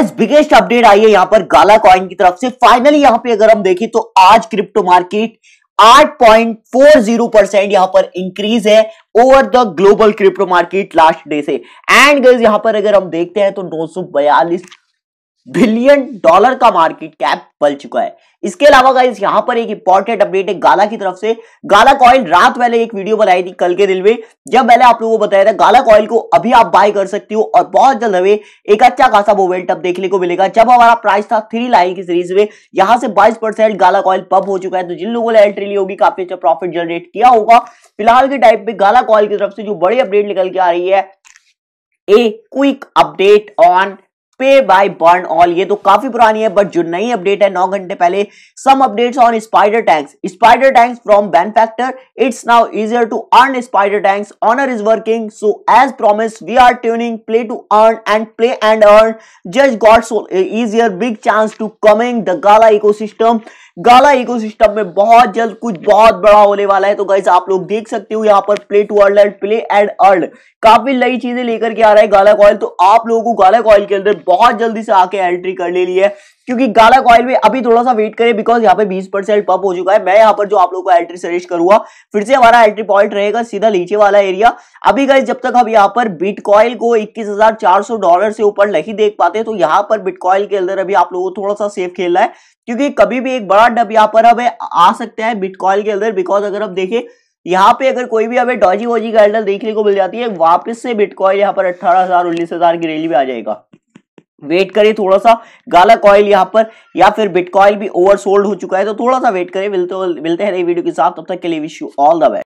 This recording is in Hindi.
गाइस बिगेस्ट अपडेट आई है यहां पर गाला कॉइन की तरफ से फाइनली यहां पे अगर हम देखें तो आज क्रिप्टो मार्केट 8.40 परसेंट यहां पर इंक्रीज है over the global crypto market last day से एंड गाइस यहां पर अगर हम देखते हैं तो नौ बिलियन डॉलर का मार्केट कैप बल चुका है इसके अलावा गाइस यहां पर एक इंपॉर्टेंट अपडेट है गाला की तरफ से गाला कॉइल रात वाले एक वीडियो बनाई थी कल के दिन में जब मैंने आप लोगों को बताया था गाला कॉइल को अभी आप बाय कर सकते हो और बहुत जल्द हमें एक अच्छा खासा मोमेंट अब देखने को मिलेगा जब हमारा प्राइस था थ्री लाइन की सीरीज में यहां से बाईस गाला कॉइल पब हो चुका है तो जिन लोगों ने एंट्री ली होगी काफी अच्छा प्रॉफिट जनरेट किया होगा फिलहाल के टाइम में गाला कॉइल की तरफ से जो बड़ी अपडेट निकल के आ रही है a quick update on pay by burn all ये तो काफी पुरानी है बट जो नई अपडेट है नौ घंटे पहले some updates on spider tanks spider tanks from ban factor it's now easier to earn spider tanks honour is working so as promised we are tuning play to earn and play and earn just got so easier big chance to coming the Gala ecosystem Gala ecosystem में बहुत जल्द कुछ बहुत बड़ा होने वाला है तो गाइस आप लोग देख सकते हो यहाँ पर play to earn and play and earn काफी नई चीजें लेकर के आ रहा है गाला कॉयल तो आप लोगों को गाला कॉयल के अंदर बहुत जल्दी से आके एंट्री कर ले ली है क्योंकि गाला कॉयल में अभी थोड़ा सा वेट करें बिकॉज यहाँ पे बीस परसेंट पप हो चुका है मैं यहाँ पर जो आप लोगों को एंट्री सजेस्ट करूंगा फिर से हमारा एंट्री पॉइंट रहेगा सीधा नीचे वाला एरिया अभी गाइज जब तक हम यहाँ पर बिटकॉयल को 21,400 डॉलर से ऊपर नहीं देख पाते तो यहाँ पर बिटकॉयल के अंदर अभी आप लोगों को थोड़ा सा सेफ खेलना है क्योंकि कभी भी एक बड़ा डब यहाँ पर हमें आ सकता है बिटकॉइन के अंदर बिकॉज अगर आप देखें यहाँ पे अगर कोई भी हमें डॉजी वॉजी का देखने को मिल जाती है वापस से बिटकॉइन यहाँ पर अट्ठारह हजार उन्नीस हजार की रैली में आ जाएगा वेट करें थोड़ा सा गाला कॉयल यहाँ पर या फिर बिटकॉइन भी ओवरसोल्ड हो चुका है तो थोड़ा सा वेट करें मिलते मिलते हैं नई वीडियो के साथ तब तक के लिए wish you all the best